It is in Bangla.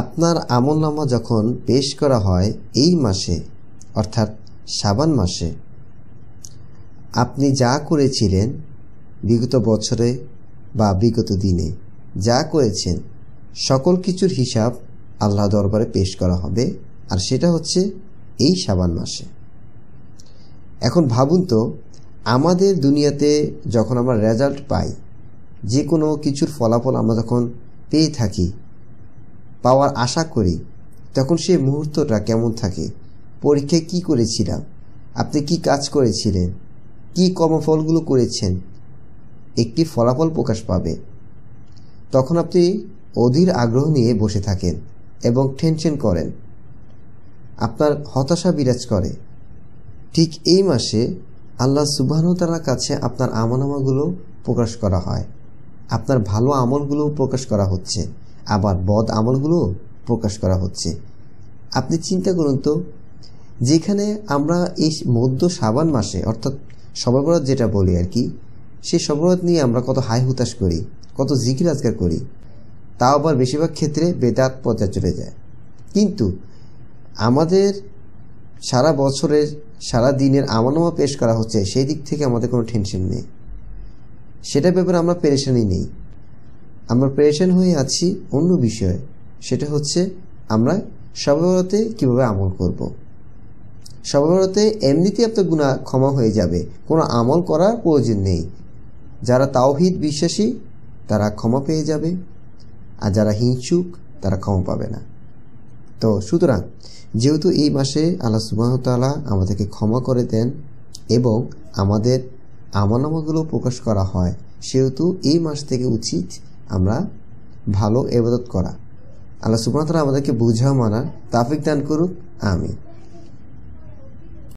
আপনার আমল নামা যখন পেশ করা হয় এই মাসে অর্থাৎ সাবান মাসে আপনি যা করেছিলেন বিগত বছরে বা বিগত দিনে যা করেছেন সকল কিছুর হিসাব আল্লাহ দরবারে পেশ করা হবে আর সেটা হচ্ছে এই সাবান মাসে এখন ভাবুন তো আমাদের দুনিয়াতে যখন আমরা রেজাল্ট পাই যে কোনো কিছুর ফলাফল আমরা যখন পেয়ে থাকি পাওয়ার আশা করি তখন সেই মুহূর্তটা কেমন থাকে পরীক্ষায় কি করেছিলাম আপনি কি কাজ করেছিলেন কি কর্মফলগুলো করেছেন একটি ফলাফল প্রকাশ পাবে তখন আপনি অধীর আগ্রহ নিয়ে বসে থাকেন এবং টেনশন করেন আপনার হতাশা বিরাজ করে ঠিক এই মাসে আল্লাহ সুবাহতালার কাছে আপনার আমানামাগুলো প্রকাশ করা হয় আপনার ভালো আমলগুলো প্রকাশ করা হচ্ছে আবার বদ আমলগুলো প্রকাশ করা হচ্ছে আপনি চিন্তা করুন তো যেখানে আমরা এই মধ্য সাবান মাসে অর্থাৎ সবরবরাত যেটা বলি আর কি সেই সবরবরাত নিয়ে আমরা কত হাই হুতাশ করি কত জিকির আজগার করি তাও আবার বেশিরভাগ ক্ষেত্রে বেদাত পচা চলে যায় কিন্তু আমাদের সারা বছরের সারা দিনের আমানামা পেশ করা হচ্ছে সেই দিক থেকে আমাদের কোনো টেনশন নেই সেটার ব্যাপারে আমরা পেরেশানি নেই আমরা প্রেশান হয়ে আছি অন্য বিষয়ে সেটা হচ্ছে আমরা সবাবরতে কীভাবে আমল করব। সবাবরতে এমনিতেই আপনার গুণা ক্ষমা হয়ে যাবে কোনো আমল করার প্রয়োজন নেই যারা তাওহিদ বিশ্বাসী তারা ক্ষমা পেয়ে যাবে আর যারা হিংসুক তারা ক্ষমা পাবে না তো সুতরাং যেহেতু এই মাসে আল্লাহ সুবাহতালা আমাদেরকে ক্ষমা করে দেন এবং আমাদের আমলগুলো প্রকাশ করা হয় সেহেতু এই মাস থেকে উচিত আমরা ভালো এবাদত করা আল্লাহ সুবহানাহু আমাদেরকে বুঝা মানার তাফিক দান করুক আমি